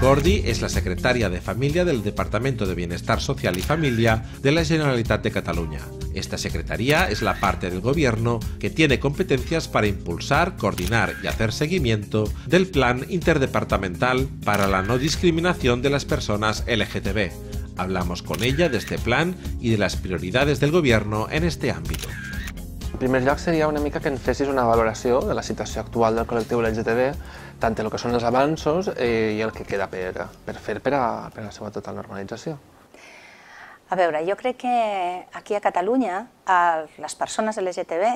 Gordi es la secretaria de Familia del Departamento de Bienestar Social y Familia de la Generalitat de Cataluña. Esta secretaría es la parte del gobierno que tiene competencias para impulsar, coordinar y hacer seguimiento del Plan Interdepartamental para la No Discriminación de las Personas LGTB. Hablamos con ella de este plan y de las prioridades del gobierno en este ámbito. primer lloc seria una mica que en fessis una valoració de la situació actual del col·lectiu LGTB, tant el que són els avanços eh, i el que queda per, per fer per a, per a la seva total normalització. A veure, jo crec que aquí a Catalunya a les persones LGTB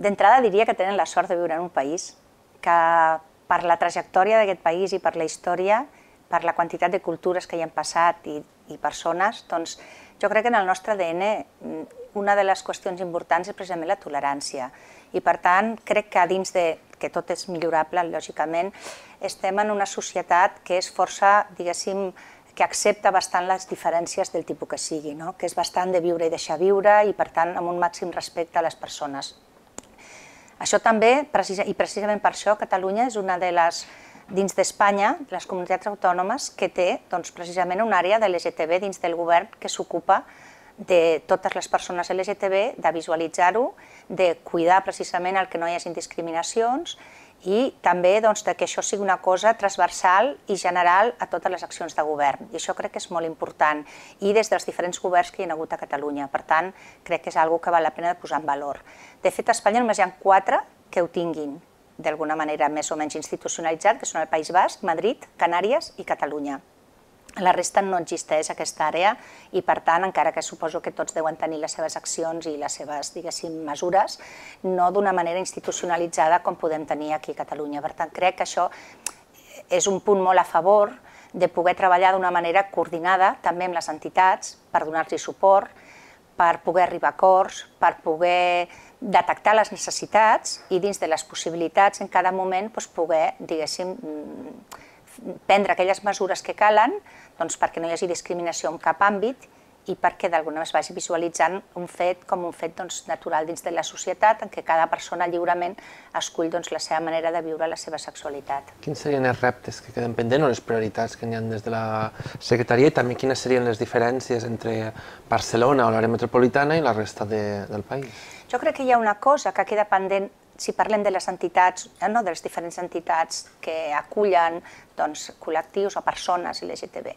d'entrada diria que tenen la sort de viure en un país que per la trajectòria d'aquest país i per la història, per la quantitat de cultures que hi han passat i, i persones, doncs jo crec que en el nostre ADN mm, una de les qüestions importants és precisament la tolerància. I per tant, crec que dins de que tot és millorable, lògicament, estem en una societat que és força, diguéssim, que accepta bastant les diferències del tipus que sigui, no? que és bastant de viure i deixar viure i, per tant, amb un màxim respecte a les persones. Això també, i precisament per això, Catalunya és una de les dins d'Espanya, les comunitats autònomes, que té doncs, precisament una àrea de l'LGTB dins del govern que s'ocupa de totes les persones LGTB, de visualitzar-ho, de cuidar precisament el que no hi hagi discriminacions i també doncs, que això sigui una cosa transversal i general a totes les accions de govern. I això crec que és molt important, i des dels diferents governs que hi ha hagut a Catalunya. Per tant, crec que és algo que val la pena de posar en valor. De fet, a Espanya només hi ha quatre que ho tinguin, d'alguna manera més o menys institucionalitzat, que són el País Basc, Madrid, Canàries i Catalunya la resta no existeix aquesta àrea i, per tant, encara que suposo que tots deuen tenir les seves accions i les seves, diguéssim, mesures, no d'una manera institucionalitzada com podem tenir aquí a Catalunya. Per tant, crec que això és un punt molt a favor de poder treballar d'una manera coordinada també amb les entitats per donar-los suport, per poder arribar a acords, per poder detectar les necessitats i dins de les possibilitats en cada moment doncs, poder, diguéssim, mm, prendre aquelles mesures que calen doncs, perquè no hi hagi discriminació en cap àmbit i perquè d'alguna manera es vagi visualitzant un fet com un fet doncs, natural dins de la societat en què cada persona lliurement escull doncs, la seva manera de viure la seva sexualitat. Quins serien els reptes que queden pendents o les prioritats que n'hi ha des de la Secretaria i també quines serien les diferències entre Barcelona o l'àrea metropolitana i la resta de, del país? Jo crec que hi ha una cosa que queda pendent si parlem de les entitats, eh, no, de les diferents entitats que acullen doncs, col·lectius o persones LGTB.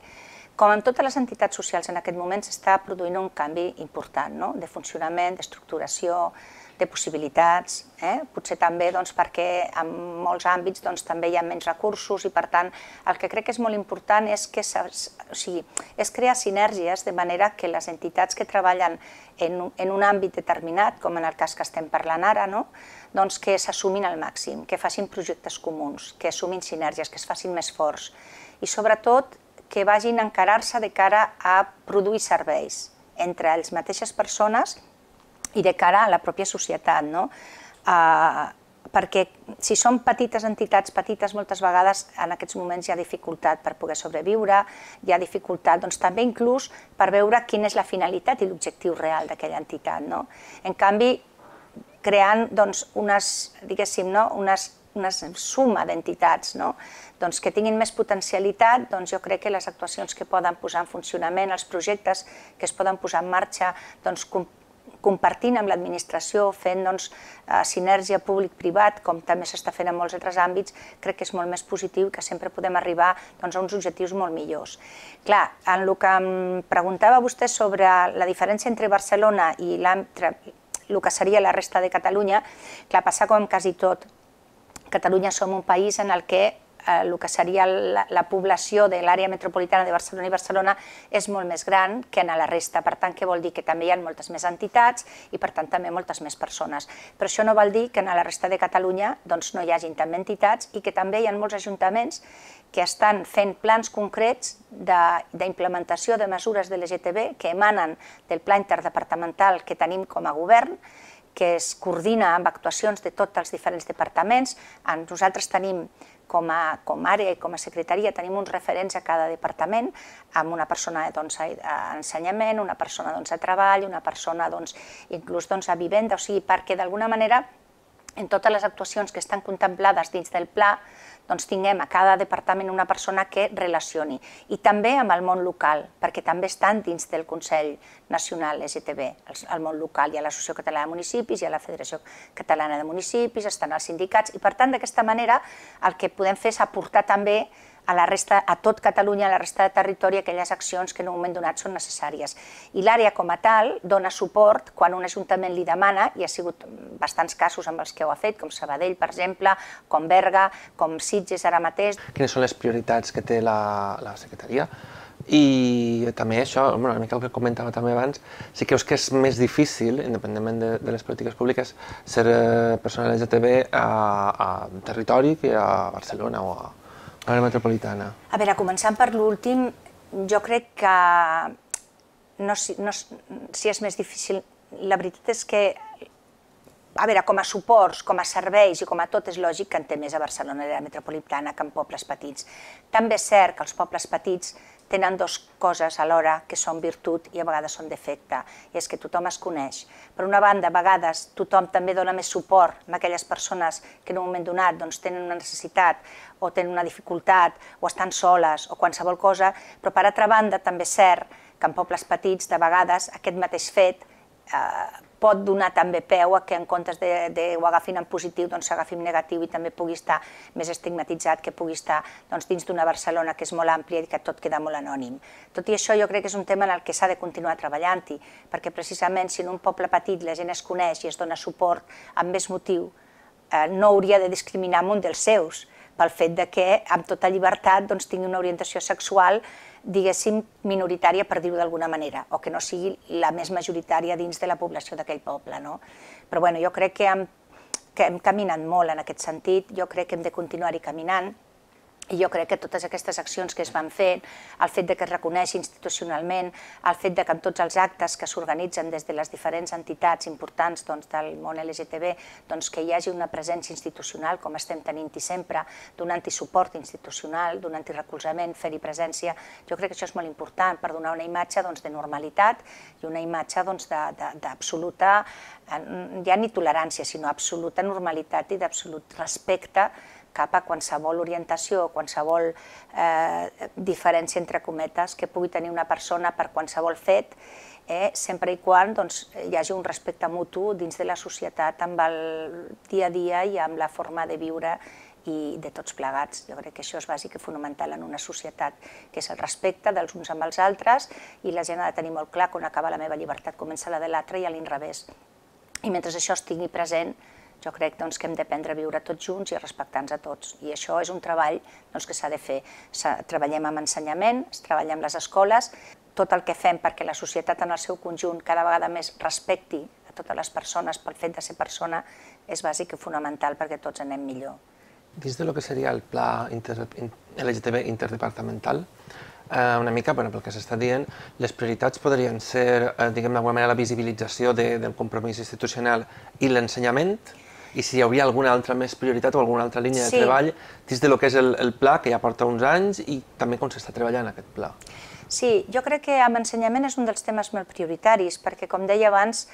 Com amb totes les entitats socials, en aquest moment s'està produint un canvi important no? de funcionament, d'estructuració, té possibilitats, eh? potser també doncs, perquè en molts àmbits doncs, també hi ha menys recursos i per tant el que crec que és molt important és, que, o sigui, és crear sinergies de manera que les entitats que treballen en, en un àmbit determinat, com en el cas que estem parlant ara, no? doncs que s'assumin al màxim, que facin projectes comuns, que assumin sinergies, que es facin més forts i sobretot que vagin a encarar-se de cara a produir serveis entre les mateixes persones i de cara a la pròpia societat, no? Uh, perquè si són petites entitats, petites moltes vegades en aquests moments hi ha dificultat per poder sobreviure, hi ha dificultat doncs, també inclús per veure quina és la finalitat i l'objectiu real d'aquella entitat. No? En canvi, creant doncs, unes, diguéssim, no? unes una suma d'entitats no? doncs que tinguin més potencialitat, doncs jo crec que les actuacions que poden posar en funcionament, els projectes que es poden posar en marxa, doncs, compartint amb l'administració, fent doncs, eh, sinergia públic-privat, com també s'està fent en molts altres àmbits, crec que és molt més positiu i que sempre podem arribar doncs, a uns objectius molt millors. Clar, en el que em preguntava vostè sobre la diferència entre Barcelona i el que seria la resta de Catalunya, clar, passa com quasi tot. Catalunya som un país en el que el eh, que seria la, la població de l'àrea metropolitana de Barcelona i Barcelona és molt més gran que en la resta. Per tant, què vol dir? Que també hi ha moltes més entitats i, per tant, també moltes més persones. Però això no vol dir que en la resta de Catalunya doncs, no hi hagin també entitats i que també hi ha molts ajuntaments que estan fent plans concrets d'implementació de, de mesures de l'EGTB que emanen del pla interdepartamental que tenim com a govern que es coordina amb actuacions de tots els diferents departaments. Nosaltres tenim com a, com a àrea i com a secretaria tenim uns referents a cada departament, amb una persona doncs, a ensenyament, una persona doncs, a treball, una persona doncs, inclús doncs, a vivenda, o sigui, perquè d'alguna manera en totes les actuacions que estan contemplades dins del pla doncs tinguem a cada departament una persona que relacioni. I també amb el món local, perquè també estan dins del Consell Nacional LGTB, el, món local. Hi ha l'Associació Catalana de Municipis, hi ha la Federació Catalana de Municipis, estan els sindicats, i per tant, d'aquesta manera, el que podem fer és aportar també a, la resta, a tot Catalunya, a la resta de territori, aquelles accions que en un moment donat són necessàries. I l'àrea com a tal dona suport quan un ajuntament li demana, i ha sigut bastants casos amb els que ho ha fet, com Sabadell, per exemple, com Berga, com Sitges ara mateix. Quines són les prioritats que té la, la secretaria? I també això, bueno, una mica el que comentava també abans, si creus que és més difícil, independentment de, de les polítiques públiques, ser eh, personal LGTB a, a territori que a Barcelona o a, Àrea metropolitana. A veure, començant per l'últim, jo crec que no, no, si és més difícil... La veritat és que, a veure, com a suports, com a serveis i com a tot és lògic que en té més a Barcelona la metropolitana que en pobles petits. També és cert que els pobles petits tenen dos coses alhora que són virtut i a vegades són defecte, i és que tothom es coneix. Per una banda, a vegades tothom també dona més suport a aquelles persones que en un moment donat doncs, tenen una necessitat o tenen una dificultat o estan soles o qualsevol cosa, però per altra banda també és cert que en pobles petits de vegades aquest mateix fet eh, pot donar també peu a que en comptes de, de ho agafin en positiu, doncs en negatiu i també pugui estar més estigmatitzat, que pugui estar doncs, dins d'una Barcelona que és molt àmplia i que tot queda molt anònim. Tot i això jo crec que és un tema en el que s'ha de continuar treballant-hi, perquè precisament si en un poble petit la gent es coneix i es dona suport amb més motiu, eh, no hauria de discriminar amb un dels seus, pel fet de que amb tota llibertat doncs, tingui una orientació sexual diguéssim minoritària per dir-ho d'alguna manera o que no sigui la més majoritària dins de la població d'aquell poble. No? Però bueno, jo crec que hem, que hem caminat molt en aquest sentit, jo crec que hem de continuar-hi caminant, i jo crec que totes aquestes accions que es van fer, el fet de que es reconeix institucionalment, el fet de que en tots els actes que s'organitzen des de les diferents entitats importants doncs, del món LGTB, doncs, que hi hagi una presència institucional, com estem tenint-hi sempre, donant-hi suport institucional, donant-hi recolzament, fer-hi presència, jo crec que això és molt important per donar una imatge doncs, de normalitat i una imatge doncs, d'absoluta, doncs, ja ni tolerància, sinó absoluta normalitat i d'absolut respecte cap a qualsevol orientació, qualsevol eh, diferència entre cometes que pugui tenir una persona per qualsevol fet, eh, sempre i quan doncs, hi hagi un respecte mutu dins de la societat amb el dia a dia i amb la forma de viure i de tots plegats. Jo crec que això és bàsic i fonamental en una societat, que és el respecte dels uns amb els altres i la gent ha de tenir molt clar que on acaba la meva llibertat comença la de l'altre i a l'inrevés. I mentre això estigui present, jo crec doncs, que hem d'aprendre a viure tots junts i respectar-nos a tots. I això és un treball doncs, que s'ha de fer. Treballem amb ensenyament, treballa amb les escoles, tot el que fem perquè la societat en el seu conjunt cada vegada més respecti a totes les persones pel fet de ser persona és bàsic i fonamental perquè tots anem millor. Dins del lo que seria el pla inter... LGTB interdepartamental, eh, una mica bueno, pel que s'està dient, les prioritats podrien ser, eh, diguem d'alguna manera, la visibilització de, del compromís institucional i l'ensenyament? i si hi hauria alguna altra més prioritat o alguna altra línia sí. de treball dins de lo que és el, el pla, que ja porta uns anys, i també com s'està treballant aquest pla. Sí, jo crec que amb ensenyament és un dels temes molt prioritaris, perquè com deia abans,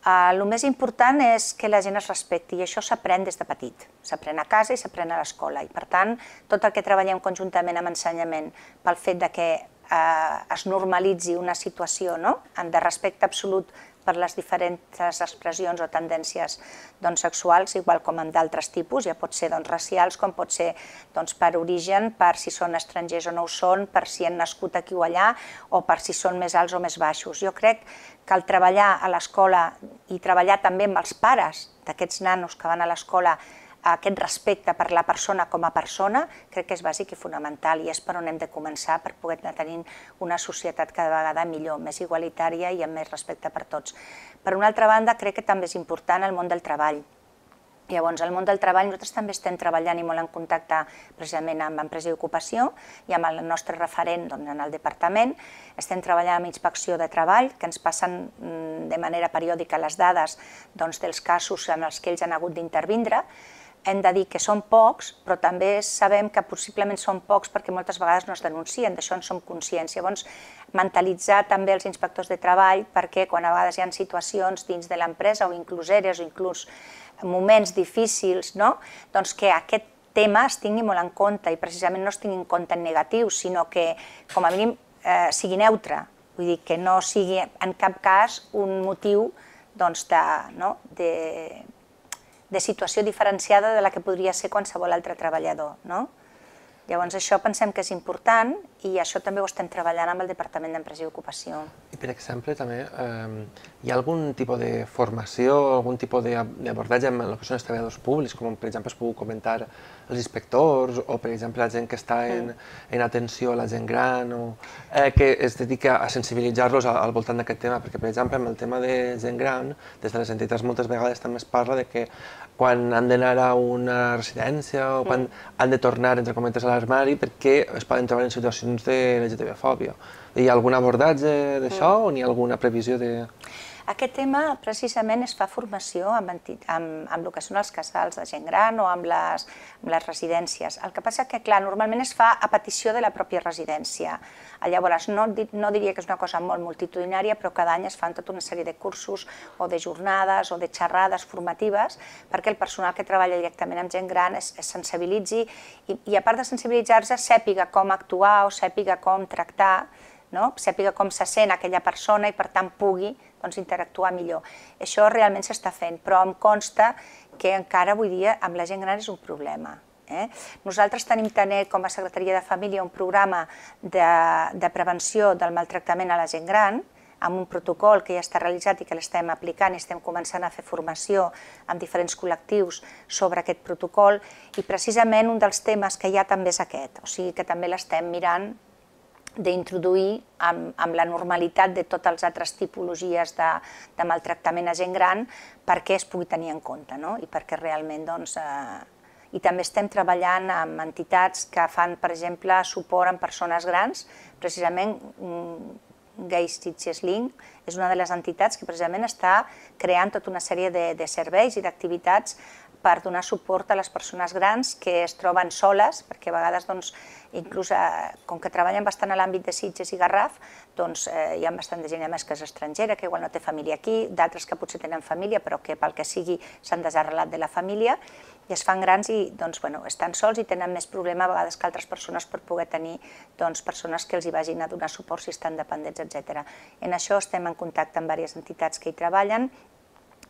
Uh, el més important és que la gent es respecti i això s'aprèn des de petit. S'aprèn a casa i s'aprèn a l'escola i per tant tot el que treballem conjuntament amb ensenyament pel fet de que eh, es normalitzi una situació no? de respecte absolut per les diferents expressions o tendències doncs, sexuals, igual com en d'altres tipus, ja pot ser doncs, racials, com pot ser doncs, per origen, per si són estrangers o no ho són, per si han nascut aquí o allà, o per si són més alts o més baixos. Jo crec que el treballar a l'escola i treballar també amb els pares d'aquests nanos que van a l'escola aquest respecte per la persona com a persona, crec que és bàsic i fonamental i és per on hem de començar per poder anar tenint una societat cada vegada millor, més igualitària i amb més respecte per tots. Per una altra banda, crec que també és important el món del treball. Llavors, el món del treball nosaltres també estem treballant i molt en contacte precisament amb Empresa i Ocupació i amb el nostre referent doncs, en el departament. Estem treballant amb Inspecció de Treball, que ens passen mm, de manera periòdica les dades doncs, dels casos en els que ells han hagut d'intervindre hem de dir que són pocs, però també sabem que possiblement són pocs perquè moltes vegades no es denuncien, d'això en som conscients. Llavors, mentalitzar també els inspectors de treball perquè quan a vegades hi ha situacions dins de l'empresa o inclús eres o inclús moments difícils, no? doncs que aquest tema es tingui molt en compte i precisament no es tingui en compte en negatiu, sinó que com a mínim eh, sigui neutre, vull dir que no sigui en cap cas un motiu doncs, de, no? de, de situació diferenciada de la que podria ser qualsevol altre treballador. No? Llavors això pensem que és important i això també ho estem treballant amb el Departament d'Empresa i Ocupació. I per exemple, també, eh, hi ha algun tipus de formació, algun tipus d'abordatge amb el que són els treballadors públics, com per exemple es puc comentar els inspectors o per exemple la gent que està en, mm. en atenció a la gent gran o eh, que es dedica a sensibilitzar-los al, al voltant d'aquest tema, perquè per exemple amb el tema de gent gran, des de les entitats moltes vegades també es parla de que quan han d'anar a una residència o quan mm. han de tornar, entre cometes, a l'armari perquè es poden trobar en situacions qüestions de LGTB-fòbia. Hi ha algun abordatge d'això mm. o n'hi ha alguna previsió de... Aquest tema precisament es fa formació amb, amb, amb el que són els casals de gent gran o amb les, amb les residències. El que passa que, clar, normalment es fa a petició de la pròpia residència. Llavors, no, no diria que és una cosa molt multitudinària, però cada any es fan tota una sèrie de cursos o de jornades o de xerrades formatives perquè el personal que treballa directament amb gent gran es, es sensibilitzi i, i a part de sensibilitzar-se, sàpiga com actuar o sàpiga com tractar no? sàpiga com se sent aquella persona i per tant pugui doncs, interactuar millor. Això realment s'està fent, però em consta que encara avui dia amb la gent gran és un problema. Eh? Nosaltres tenim també com a Secretaria de Família un programa de, de prevenció del maltractament a la gent gran, amb un protocol que ja està realitzat i que l'estem aplicant i estem començant a fer formació amb diferents col·lectius sobre aquest protocol i precisament un dels temes que hi ha també és aquest, o sigui que també l'estem mirant d'introduir amb, amb la normalitat de totes les altres tipologies de, de maltractament a gent gran perquè es pugui tenir en compte no? i perquè realment doncs, eh, i també estem treballant amb entitats que fan, per exemple, suport a persones grans, precisament mm, Gay Stitches Link és una de les entitats que precisament està creant tota una sèrie de, de serveis i d'activitats per donar suport a les persones grans que es troben soles, perquè a vegades, doncs, inclús eh, com que treballen bastant a l'àmbit de Sitges i Garraf, doncs eh, hi ha bastant de gent, més, que és estrangera, que igual no té família aquí, d'altres que potser tenen família, però que pel que sigui s'han desarrelat de la família, i es fan grans i doncs, bueno, estan sols i tenen més problema a vegades que altres persones per poder tenir doncs, persones que els hi vagin a donar suport si estan dependents, etc. En això estem en contacte amb diverses entitats que hi treballen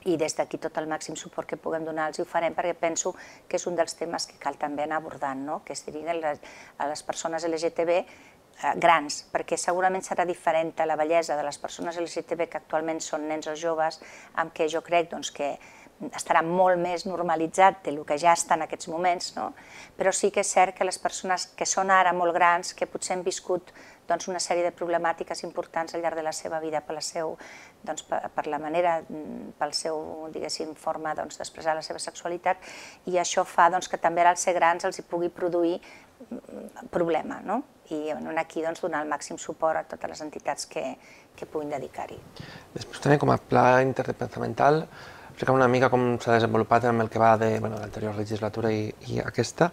i des d'aquí tot el màxim suport que puguem donar els ho farem perquè penso que és un dels temes que cal també anar abordant, no? que serien les, a les persones LGTB eh, grans, perquè segurament serà diferent a la bellesa de les persones LGTB que actualment són nens o joves, amb què jo crec doncs, que estarà molt més normalitzat del que ja està en aquests moments, no? però sí que és cert que les persones que són ara molt grans, que potser han viscut doncs, una sèrie de problemàtiques importants al llarg de la seva vida per la, seu, doncs, per, la manera, mm, pel seu, diguéssim, forma doncs, d'expressar doncs, la seva sexualitat, i això fa doncs, que també els ser grans els hi pugui produir mm, problema, no? I aquí doncs, donar el màxim suport a totes les entitats que, que puguin dedicar-hi. Després també com a pla interdepartamental, explicar una mica com s'ha desenvolupat amb el que va de bueno, l'anterior legislatura i, i aquesta.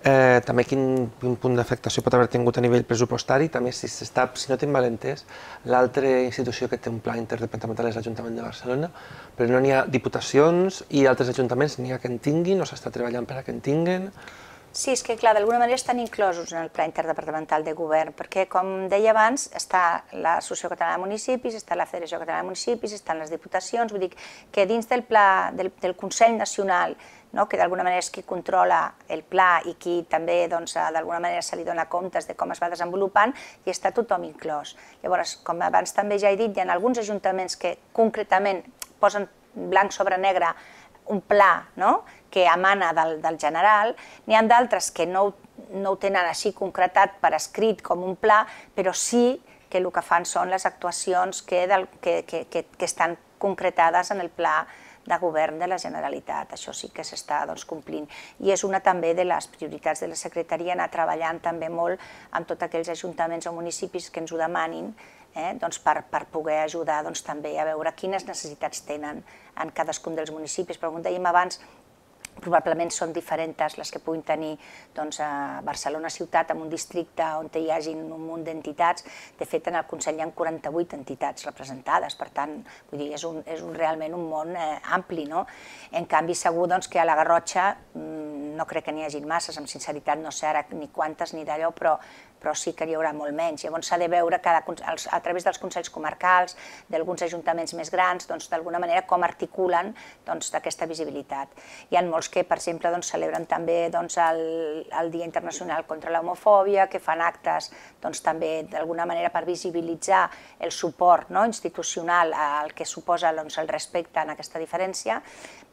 Eh, també quin, quin punt d'afectació pot haver tingut a nivell pressupostari, també si s'està, si no tinc valentès, l'altra institució que té un pla interdepartamental és l'Ajuntament de Barcelona, però no n'hi ha diputacions i altres ajuntaments n'hi ha que en tinguin, no s'està treballant per a que en tinguin. Sí, és que clar, d'alguna manera estan inclosos en el Pla Interdepartamental de Govern, perquè com deia abans, està l'Associació Catalana de Municipis, està la Federació Catalana de Municipis, estan les Diputacions, vull dir que dins del Pla, del, del Consell Nacional, no? que d'alguna manera és qui controla el pla i qui també doncs, d'alguna doncs, manera se li dona comptes de com es va desenvolupant i està tothom inclòs. Llavors, com abans també ja he dit, hi ha alguns ajuntaments que concretament posen blanc sobre negre un pla, no? que emana del, del general, n'hi ha d'altres que no, no ho tenen així concretat per escrit com un pla, però sí que el que fan són les actuacions que, del, que, que, que, que estan concretades en el pla de govern de la Generalitat. Això sí que s'està doncs, complint. I és una també de les prioritats de la secretaria anar treballant també molt amb tots aquells ajuntaments o municipis que ens ho demanin eh, doncs per, per poder ajudar doncs, també a veure quines necessitats tenen en cadascun dels municipis. Però com dèiem abans, probablement són diferents les que puguin tenir doncs, a Barcelona ciutat, amb un districte on hi hagi un munt d'entitats. De fet, en el Consell hi ha 48 entitats representades, per tant, vull dir, és, un, és un, realment un món eh, ampli. No? En canvi, segur doncs, que a la Garrotxa mm, no crec que n'hi hagin masses, amb sinceritat no sé ara ni quantes ni d'allò, però però sí que hi haurà molt menys. Llavors s'ha de veure cada, a través dels consells comarcals, d'alguns ajuntaments més grans, doncs, d'alguna doncs, manera com articulen doncs, aquesta visibilitat. Hi ha molts que, per exemple, doncs, celebren també doncs, el, el Dia Internacional contra l'Homofòbia, que fan actes doncs, també d'alguna manera per visibilitzar el suport no, institucional al que suposa doncs, el respecte en aquesta diferència,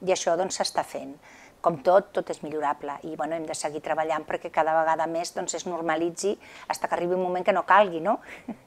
i això doncs, s'està doncs, fent com tot, tot és millorable i bueno, hem de seguir treballant perquè cada vegada més doncs, es normalitzi fins que arribi un moment que no calgui, no?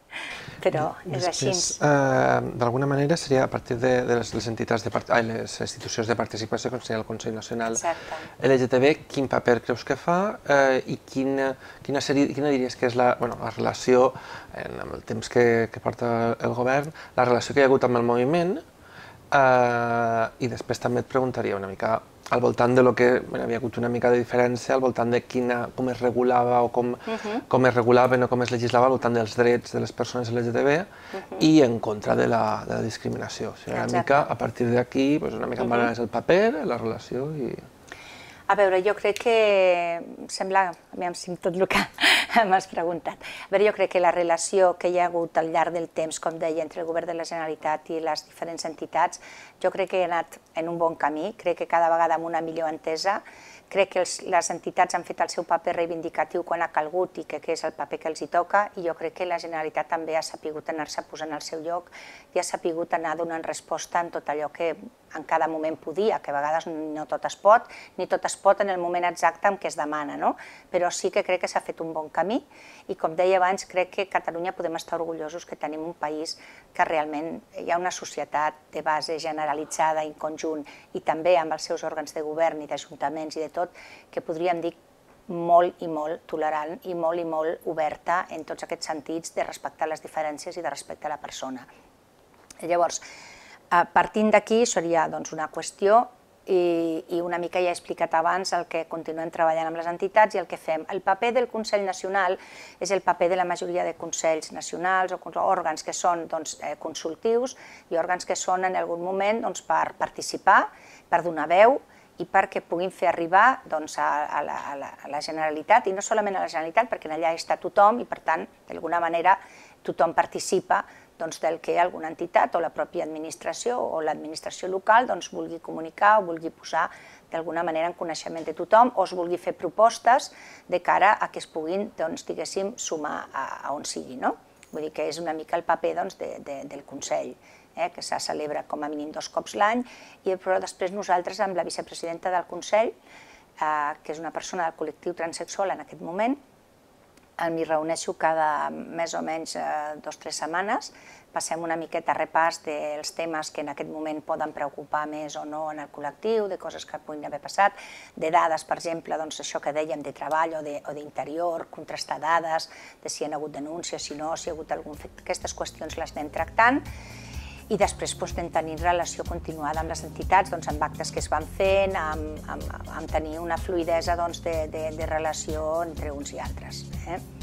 Però és Després, així. Eh, D'alguna manera seria a partir de, de les, les entitats, de part... ai, les institucions de participació, com seria el Consell Nacional Exacte. LGTB, quin paper creus que fa eh, i quina, quina, seria, quina diries que és la, bueno, la relació, en, amb el temps que, que porta el govern, la relació que hi ha hagut amb el moviment eh, i després també et preguntaria una mica al voltant de lo que bueno, havia hagut una mica de diferència, al voltant de quina, com es regulava o com, uh -huh. com es regulava o com es legislava al voltant dels drets de les persones LGTB uh -huh. i en contra de la, de la discriminació. O sigui, una Exacte. mica, a partir d'aquí, pues, una mica uh -huh. en el paper, la relació i... A veure, jo crec que, sembla, aviam si tot el que m'has preguntat, a veure, jo crec que la relació que hi ha hagut al llarg del temps, com deia, entre el govern de la Generalitat i les diferents entitats, jo crec que he anat en un bon camí, crec que cada vegada amb una millor entesa, crec que els, les entitats han fet el seu paper reivindicatiu quan ha calgut i que, que és el paper que els hi toca i jo crec que la Generalitat també ha sapigut anar-se posant al seu lloc i ha sapigut anar donant resposta en tot allò que en cada moment podia, que a vegades no tot es pot, ni tot es pot en el moment exacte en què es demana, no? però sí que crec que s'ha fet un bon camí i com deia abans, crec que Catalunya podem estar orgullosos que tenim un país que realment hi ha una societat de base generalitzada en conjunt i també amb els seus òrgans de govern i d'ajuntaments i de tot, que podríem dir molt i molt tolerant i molt i molt oberta en tots aquests sentits de respectar les diferències i de respectar la persona. Llavors, Partint d'aquí seria doncs, una qüestió i, i una mica ja he explicat abans el que continuem treballant amb les entitats i el que fem. El paper del Consell Nacional és el paper de la majoria de consells nacionals o òrgans que són doncs, eh, consultius i òrgans que són en algun moment doncs, per participar, per donar veu, i perquè puguin fer arribar doncs, a, a, la, a, la, a la Generalitat, i no solament a la Generalitat, perquè allà està tothom i, per tant, d'alguna manera, tothom participa doncs, del que alguna entitat o la pròpia administració o l'administració local doncs, vulgui comunicar o vulgui posar d'alguna manera en coneixement de tothom o es vulgui fer propostes de cara a que es puguin, doncs, diguéssim, sumar a, a on sigui. No? Vull dir que és una mica el paper doncs, de, de, del Consell eh, que se celebra com a mínim dos cops l'any, i però després nosaltres amb la vicepresidenta del Consell, eh, que és una persona del col·lectiu transsexual en aquest moment, m'hi reuneixo cada més o menys eh, dos o tres setmanes, passem una miqueta repàs dels temes que en aquest moment poden preocupar més o no en el col·lectiu, de coses que puguin haver passat, de dades, per exemple, doncs això que dèiem de treball o d'interior, contrastar dades, de si han hagut denúncies, si no, si hi ha hagut algun fet, aquestes qüestions les anem tractant, i després doncs, tenir relació continuada amb les entitats, doncs, amb actes que es van fent, amb, amb, amb tenir una fluidesa doncs, de, de, de relació entre uns i altres. Eh?